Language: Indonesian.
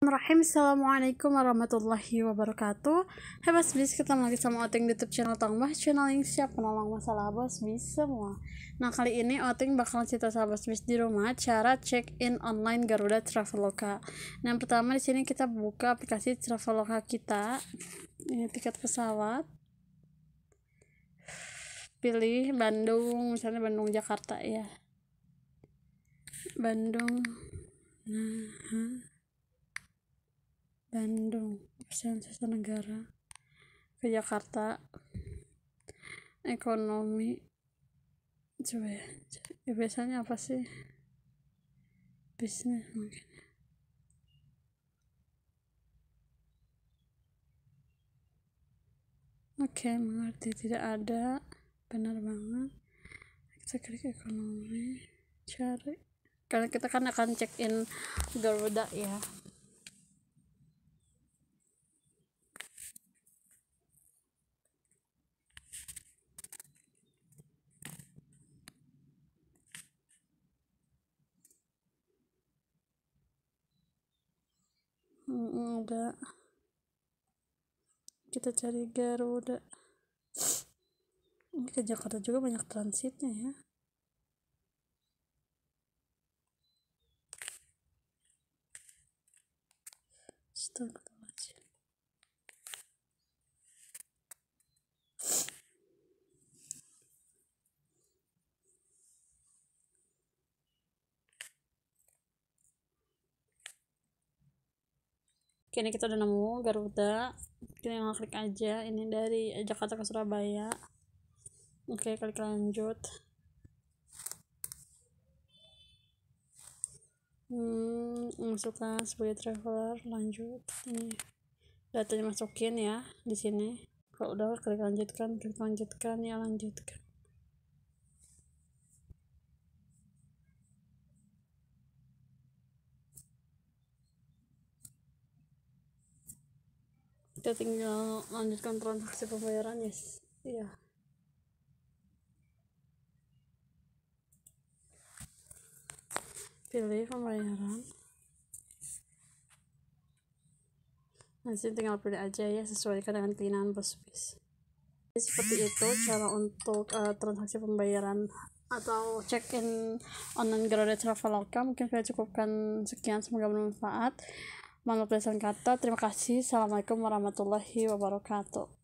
Bismillahirrahmanirrahim Assalamualaikum warahmatullahi wabarakatuh Hai Mas Bis, ketemu lagi sama Oting di YouTube channel Tong Mas Channel yang siap menolong masalah Bos Bis semua Nah kali ini Oting bakal cerita sama Bos Bis di rumah Cara check in online Garuda Traveloka Nah yang pertama di sini kita buka aplikasi Traveloka kita Ini tiket pesawat Pilih Bandung, misalnya Bandung Jakarta ya Bandung Nah, Bandung desain negara ke Jakarta ekonomi coba ya, ya biasanya apa sih bisnis mungkin Oke, okay, mengerti tidak ada. Benar banget. Kita klik ekonomi, cari. Karena kita kan akan check in Garuda ya. hmm, udah kita cari Garuda ini ke Jakarta juga banyak transitnya ya Stop. kini kita udah nemu Garuda kita yang klik aja ini dari Jakarta ke Surabaya oke klik lanjut hmm, masukkan sebagai traveler lanjut ini datanya masukin ya di sini kalau udah klik lanjutkan klik lanjutkan ya lanjutkan kita tinggal lanjutkan transaksi pembayaran yes ya. iya pilih pembayaran nanti tinggal pilih aja ya sesuaikan dengan keinginan bos bis seperti itu cara untuk uh, transaksi pembayaran atau check in online Garuda Traveloka mungkin saya cukupkan sekian semoga bermanfaat Mohon kata. Terima kasih. Assalamualaikum warahmatullahi wabarakatuh.